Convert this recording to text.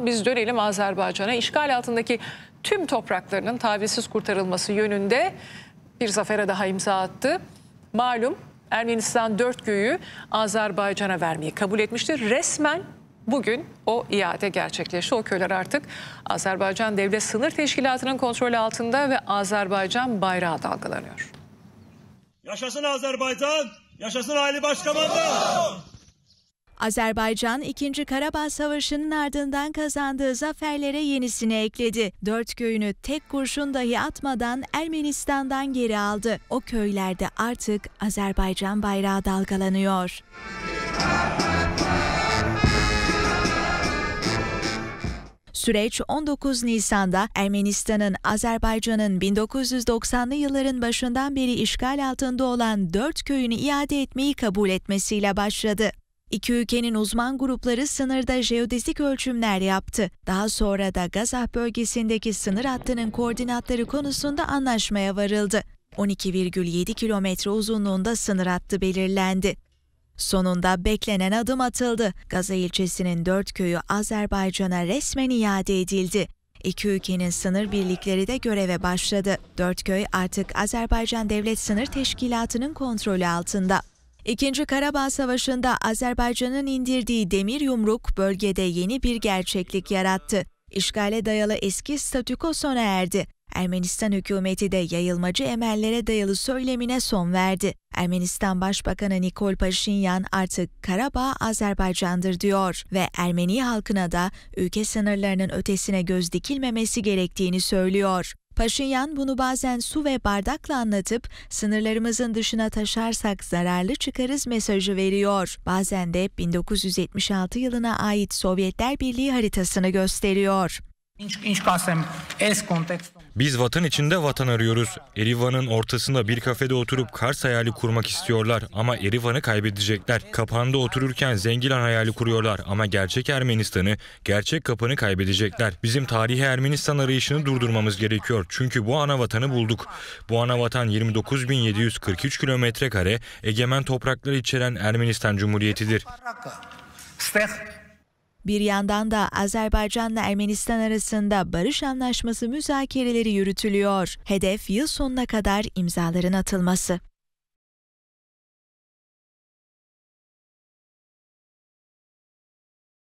Biz dönelim Azerbaycan'a. İşgal altındaki tüm topraklarının tavizsiz kurtarılması yönünde bir zafere daha imza attı. Malum Ermenistan dört göğü Azerbaycan'a vermeyi kabul etmişti. Resmen bugün o iade gerçekleşti. O köyler artık Azerbaycan Devlet Sınır Teşkilatı'nın kontrolü altında ve Azerbaycan bayrağı dalgalanıyor. Yaşasın Azerbaycan, yaşasın Ali Başkomandan. Azerbaycan 2. Karabağ Savaşı'nın ardından kazandığı zaferlere yenisini ekledi. Dört köyünü tek kurşun dahi atmadan Ermenistan'dan geri aldı. O köylerde artık Azerbaycan bayrağı dalgalanıyor. Süreç 19 Nisan'da Ermenistan'ın Azerbaycan'ın 1990'lı yılların başından beri işgal altında olan dört köyünü iade etmeyi kabul etmesiyle başladı. İki ülkenin uzman grupları sınırda jeodezik ölçümler yaptı. Daha sonra da Gazah bölgesindeki sınır hattının koordinatları konusunda anlaşmaya varıldı. 12,7 kilometre uzunluğunda sınır hattı belirlendi. Sonunda beklenen adım atıldı. Gaza ilçesinin dört köyü Azerbaycan'a resmen iade edildi. İki ülkenin sınır birlikleri de göreve başladı. Dört köy artık Azerbaycan Devlet Sınır Teşkilatı'nın kontrolü altında. İkinci Karabağ Savaşı'nda Azerbaycan'ın indirdiği demir yumruk bölgede yeni bir gerçeklik yarattı. İşgale dayalı eski statüko sona erdi. Ermenistan hükümeti de yayılmacı emellere dayalı söylemine son verdi. Ermenistan Başbakanı Nikol Paşinyan artık Karabağ Azerbaycan'dır diyor ve Ermeni halkına da ülke sınırlarının ötesine göz dikilmemesi gerektiğini söylüyor. Paşinyan bunu bazen su ve bardakla anlatıp sınırlarımızın dışına taşarsak zararlı çıkarız mesajı veriyor. Bazen de 1976 yılına ait Sovyetler Birliği haritasını gösteriyor. Biz vatan içinde vatan arıyoruz. Erivan'ın ortasında bir kafede oturup Kars hayali kurmak istiyorlar ama Erivan'ı kaybedecekler. Kapanda otururken Zengilan hayali kuruyorlar ama gerçek Ermenistan'ı, gerçek kapanı kaybedecekler. Bizim tarihi Ermenistan arayışını durdurmamız gerekiyor. Çünkü bu ana vatanı bulduk. Bu ana vatan 29.743 kilometre kare egemen toprakları içeren Ermenistan Cumhuriyeti'dir. Bir yandan da Azerbaycan'la Ermenistan arasında barış anlaşması müzakereleri yürütülüyor. Hedef yıl sonuna kadar imzaların atılması.